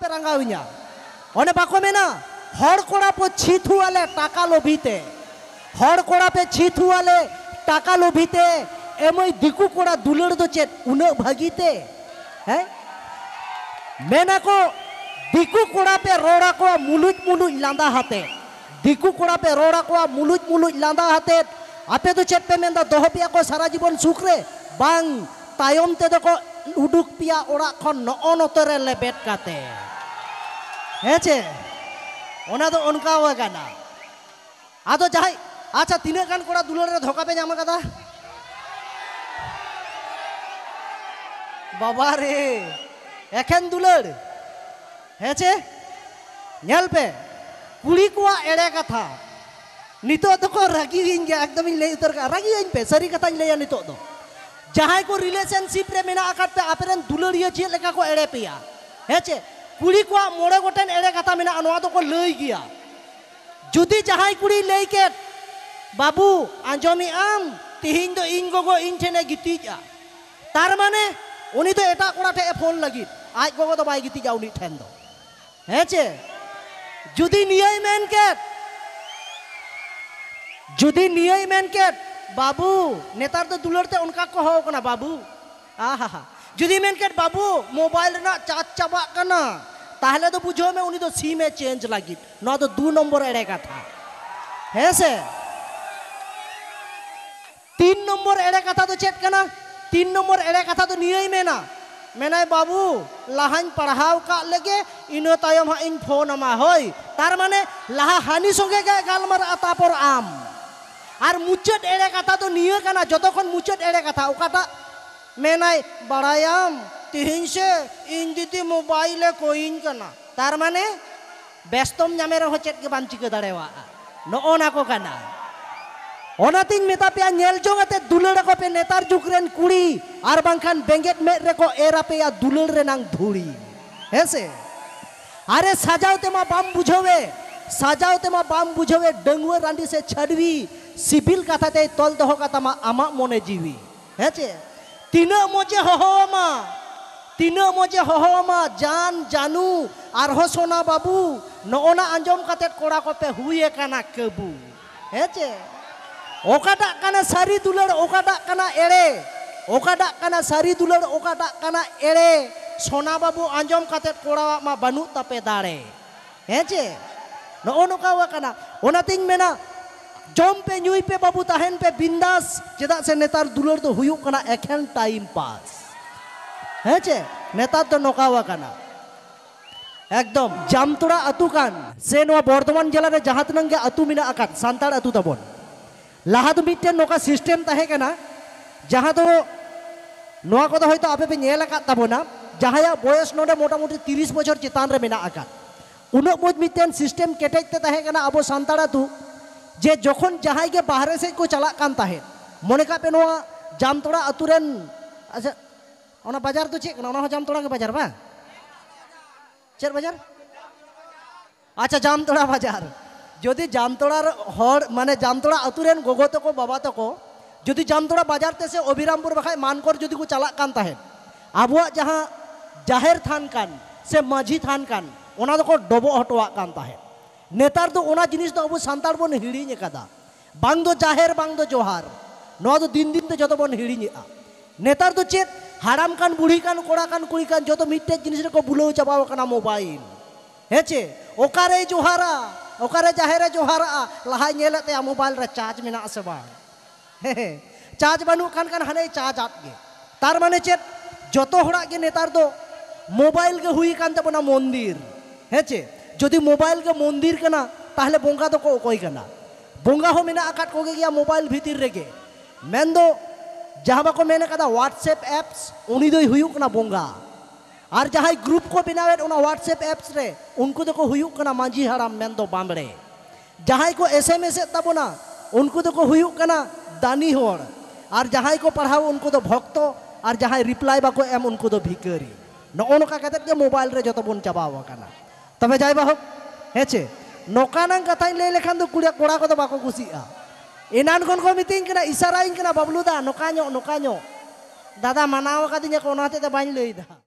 ᱛᱮᱯᱮ ᱨᱟᱸᱜᱟᱣᱤᱧᱟ ᱚᱱᱮ ᱵᱟᱠᱚ ᱢᱮᱱᱟ ᱦᱚᱲ ᱠᱚᱲᱟ ᱯᱮ ᱪᱷᱤᱛᱩ ᱟᱞᱮ ᱴᱟᱠᱟ ᱞᱚᱵᱷᱤᱛᱮ ᱦᱚᱲ ᱠᱚᱲᱟ ᱯᱮ ᱪᱷᱤᱛᱩ ᱟᱞᱮ ᱴᱟᱠᱟ ᱞᱚᱵᱷᱤᱛᱮ ᱮᱢᱟᱹᱭ ᱫᱤᱠᱩ ᱠᱚᱲᱟ ᱫᱩᱞᱟᱹᱲ ᱫᱚ ᱪᱮᱫ ᱩᱱᱟᱹᱜ ᱵᱷᱟᱹᱜᱤᱛᱮ ᱦᱮᱸ ᱢᱮᱱᱟᱠᱚ ᱫᱤᱠᱩ ᱠᱚᱲᱟ ᱯᱮ ᱨᱚᱲ ᱟᱠᱚᱣᱟ ᱢᱩᱞᱩᱡ ᱢᱩᱞᱩᱡ ᱞᱟᱸᱫᱟ ᱦᱟᱛᱮ ᱫᱤᱠᱩ ᱠᱚᱲᱟ ᱯᱮ ᱨᱚᱲ ᱟᱠᱚᱣᱟ ᱢᱩᱞᱩᱡ ᱢᱩᱞᱩᱡ ᱞᱟᱸᱫᱟ ᱦᱟᱛᱮ ᱟᱯᱮ ᱫᱚ ᱪᱮᱫ ᱯᱮ ᱢᱮᱱᱫᱟ ᱫᱚᱦᱚ ᱯᱮᱭᱟ ᱠᱚ ᱥᱟᱨᱟ ᱡᱤᱵᱚᱱ ᱥᱩᱠ ᱨᱮ ᱵᱟᱝ ᱛᱟᱭᱚᱢ ᱛᱮᱫᱚ ᱠᱚ ᱩᱰᱩᱠ ᱯᱮᱭᱟ ᱚᱲᱟᱜ ᱠᱷᱚᱱ ᱱᱚᱜᱼᱚ ᱱᱚᱛᱮ ᱨᱮ ᱞᱮᱵᱮᱫ ᱠᱟᱛᱮ ᱦᱮᱸ ᱪᱮ ᱚᱱᱟ ᱫᱚ ᱚᱱᱠᱟᱣ ᱟᱠᱟᱱᱟ ᱟᱫᱚ ᱡᱟᱦᱟᱸᱭ ᱟᱪᱪᱷᱟ ᱛᱤᱱᱟᱹᱜ ᱜᱟᱱ ᱠᱚᱲᱟ ᱫᱩᱞᱟᱹᱲ ᱨᱮ ᱫᱷᱚᱠᱟ ᱯᱮ ᱧᱟᱢ ᱟᱠᱟᱫᱟ ᱵᱟᱵᱟ ᱨᱮ ᱮᱠᱷᱮᱱ ᱫᱩᱞᱟᱹᱲ ᱦᱮᱸ ᱪᱮ ᱧᱮᱞ ᱯᱮ ᱠᱩᱲᱤ ᱠᱚᱣᱟᱜ ᱮᱲᱮ ᱠᱟᱛᱷᱟ ᱱᱤᱛᱚᱜ ᱫᱚᱠᱚ ᱨᱟᱹᱜᱤᱭᱤᱧ ᱜᱮᱭᱟ ᱮᱠᱫᱚᱢᱤᱧ ᱞᱟᱹᱭ ᱩᱛᱟᱹᱨ ᱠᱟᱜᱼᱟ ᱨᱟᱹᱜᱤᱭᱟᱹᱧ ᱯᱮ ᱥᱟᱹᱨᱤ ᱠᱟᱛᱷᱟᱧ ᱞᱟᱹᱭᱟ ᱱᱤᱛᱚᱜ ᱫᱚ ᱡᱟᱦᱟᱸᱭ ᱠᱚ ᱨᱤᱞᱮᱥᱚᱱᱥᱤᱯ ᱨᱮ ᱢᱮᱱᱟᱜ ᱟᱠᱟᱫ ᱯᱮ ᱟᱯᱮᱨᱮᱱ ᱫᱩᱞᱟᱹᱲᱤᱭᱟᱹ ᱪᱮᱫ ᱞᱮᱠᱟ ᱠᱚ ᱮᱲᱮ ᱯᱮᱭᱟ ᱦᱮᱸ ᱪᱮ ᱠᱩᱲᱤ ᱠᱚᱣᱟᱜ ᱢᱚᱬᱮ ᱜᱚᱴᱮᱱ ᱮᱲᱮ ᱠᱟᱛᱷᱟ ᱢᱮᱱᱟᱜᱼᱟ ᱱᱚᱣᱟ ᱫᱚᱠᱚ ᱞᱟᱹᱭ ᱜᱮᱭᱟ ᱡᱩᱫᱤ ᱡᱟᱦᱟᱸᱭ ᱠᱩᱲᱤ ᱞᱟᱹᱭ ᱠᱮᱫ ᱵᱟᱹᱵᱩ ᱟᱸᱡᱚᱢᱮ ᱟᱢ ᱛᱤᱦᱤᱧ ᱫᱚ ᱤᱧ ᱜᱚᱜᱚ ᱤᱧ ᱴᱷᱮᱱᱮ ᱜᱤᱛᱤᱡᱼᱟ ᱛᱟᱨ ᱢᱟᱱᱮ উনি তো এটা কোনা ঠে ফোন লাগি আজ গগো তো বাই গিতি যাওনি ঠেন দো হ্যাঁ চে যদি নিয়েই মেন কেট যদি নিয়েই মেন কেট বাবু নেতার তো দুলরতে অনকা কো হও কোনা বাবু আহা যদি মেন কেট বাবু মোবাইল না চার্জ চাবাক কানা তাহলে তো বুঝো আমি উনি তো সিমে চেঞ্জ লাগি নয় তো দু নম্বর এড়ে কথা হ্যাঁ সে তিন নম্বর এড়ে কথা তো চেট কেনা তিন নম্বর এড়ে কথা তো নিয়েই মেনা মেনাই বাবু লাহান পড়াও কাজ লেগে ইনো তায়ম ইন ফোন আমা হই তার মানে লাহা হানি সঙ্গে গে গালমার আতাপর আম আর মুচেট এড়ে কথা তো নিয়ে কেনা যতক্ষণ মুচেট এড়ে কথা ওকাটা মেনাই বাড়াই আম তিহিংসে ইংদিতি মোবাইলে কইন কানা তার মানে ব্যস্তম নামের হচ্ছে কে বান চিকে দাঁড়াওয়া নওনা কো কানা অনাতিন মেতা পেয়া নেল জঙ্গাতে দুলের কো পে নেতার রেন কুড়ি আর বাংখান বেঙ্গেট মেট রেকো এরা পেয়া দুলের রেনাং ধুড়ি হেসে আরে সাজাওতে মা বাম বুঝবে সাজাওতে মা বাম বুঝবে ডেঙ্গুয়ে রান্ডি সে ছাড়বি সিভিল কথাতে তল দহ মা আমা মনে জীবি হেচে তিনা মজে হহ আমা Tina moje hohoma jan janu arhosona babu noona anjom katet kora kope huye kana kebu. Oka Okada kana sari oka okada kana ere. Okada kana sari oka okada kana ere. Sona babu anjom katet kora ma banu tape dare. heche No ono kawa kana. Ona ting mena jom pe nyui pe babu tahen pe bindas. Jeda senetar dular tu huyuk kana ekhen time pass. হয়েছে হ্যাঁ নেতার তো নোকাওয়া কানা একদম জামতোড়া আতুকান সে নয় বর্ধমান জেলার জাহাতনঙ্গে আতু মিনা আকান সান্তার আতু তাবন লাহা তো মিটটেন নোকা system তাহে কানা যাহা তো নয় কথা হয়তো আপে পে নেল আকাত তাবনা যাহায়া বয়স নোডে মোটামুটি তিরিশ বছর চিতান রে মিনা আকান উনক মোজ মিটেন সিস্টেম কেটেজতে তাহে কানা আবো সান্তার আতু যে যখন যাহাইকে বাহারে বাহরে সে কো চালা কান তাহে মনে কাপে নয় জামতোড়া আতুরেন আচ্ছা ᱚᱱᱟ ᱵᱟᱡᱟᱨ ᱫᱚ ᱪᱮᱫ ᱠᱟᱱᱟ ᱚᱱᱟ ᱦᱚᱸ ᱡᱟᱢᱛᱚᱲᱟ ᱜᱮ ᱵᱟᱡᱟᱨ আচ্ছা জামতোড়া বাজার যদি জামতোড়ার হর মানে জামতোড়া আতুরেন গগো তো বাবা তো যদি জামতোড়া বাজার তে সে অভিরামপুর বাখায় মানকর যদি কো চালাক কান যাহা জাহের থান কান সে মাঝি থান কান ওনা তো ডবো হটো কান নেতার তো ওনা জিনিস তো আবু সান্তার বন হিড়িং একাদা বাং জাহের বাং জোহার নয় দিন দিন তে যত বন হিড়িং নেতার তো চেত हराम कान बुढ़ी कान कोड़ा कान कुड़ी कान जो तो मिट्टे जिनिस को भूलो चाबाव करना मोबाइल है चे ओकारे जोहारा ओकारे जाहेरे जोहारा लहा नेलते आ मोबाइल रे चार्ज मेना से बा चार्ज बनू कान कान हने चार्ज आत गे तार माने चे जोतो हड़ा गे नेतार दो मोबाइल के हुई कान तबना मंदिर है चे जदि मोबाइल के मंदिर कना ताहले बोंगा तो को कोई कना बोंगा हो मेना आकाट कोगे गया मोबाइल भीतर रेगे मेन दो ᱡᱟᱦᱟᱸ ᱵᱟᱠᱚ ᱢᱮᱱ ᱟᱠᱟᱫᱟ ᱣᱟᱴᱥᱮᱯ ᱮᱯᱥ ᱩᱱᱤ ᱫᱚᱭ ᱦᱩᱭᱩᱜ ᱠᱟᱱᱟ ᱵᱚᱸᱜᱟ ᱟᱨ ᱡᱟᱦᱟᱸᱭ ᱜᱨᱩᱯ ᱠᱚ ᱵᱮᱱᱟᱣᱮᱫ ᱚᱱᱟ ᱣᱟᱴᱥᱮᱯ ᱮᱯᱥ ᱨᱮ ᱩᱱᱠᱩ ᱫᱚᱠᱚ ᱦᱩᱭᱩᱜ ᱠᱟᱱᱟ ᱢᱟᱺᱡᱷᱤ ᱦᱟᱲᱟᱢ ᱢᱮᱱᱫᱚ ᱵᱟᱸᱵᱲᱮ ᱡᱟᱦᱟᱸᱭ ᱠᱚ ᱮᱥᱮᱢᱮᱥ ᱮᱫ ᱛᱟᱵᱚᱱᱟ ᱩᱱᱠᱩ ᱫᱚᱠᱚ ᱦᱩᱭᱩᱜ ᱠᱟᱱᱟ ᱫᱟᱹᱱᱤ ᱦᱚᱲ ᱟᱨ ᱡᱟᱦᱟᱸᱭ ᱠᱚ ᱯᱟᱲᱦᱟᱣ ᱩᱱᱠᱩ ᱫᱚ ᱵᱷᱚᱠᱛᱚ ᱟᱨ ᱡᱟᱦᱟᱸᱭ ᱨᱤᱯᱞᱟᱭ ᱵᱟᱠᱚ ᱮᱢ ᱩᱱᱠᱩ ᱫᱚ ᱵᱷᱤᱠᱟᱹᱨᱤ ᱱᱚᱜᱼᱚ ᱱᱚᱝᱠᱟ ᱠᱟᱛᱮᱫ ᱜᱮ ᱢᱳᱵᱟᱭᱤᱞ ᱨᱮ ᱡᱚᱛᱚ ᱵᱚᱱ ᱪᱟᱵᱟᱣ ᱟᱠᱟᱱᱟ ᱛᱚᱵᱮ ᱡᱟᱭ ᱵᱟᱦᱚᱠ ᱦᱮᱸ ᱪᱮ ᱱᱚᱝᱠᱟᱱᱟᱝ ᱠᱟᱛᱷᱟᱧ ᱞᱟᱹᱭ ᱞᱮᱠᱷᱟᱱ ᱫᱚ ᱠᱩᱲᱤ ᱠᱚᱲᱟ ᱠᱚᱫᱚ ᱵᱟᱠᱚ ᱠᱩᱥᱤᱜᱼᱟ Inan kon komiting kena isarain kena babluda no kanyo no kanyo. Dada manawa katinya konate ta banyu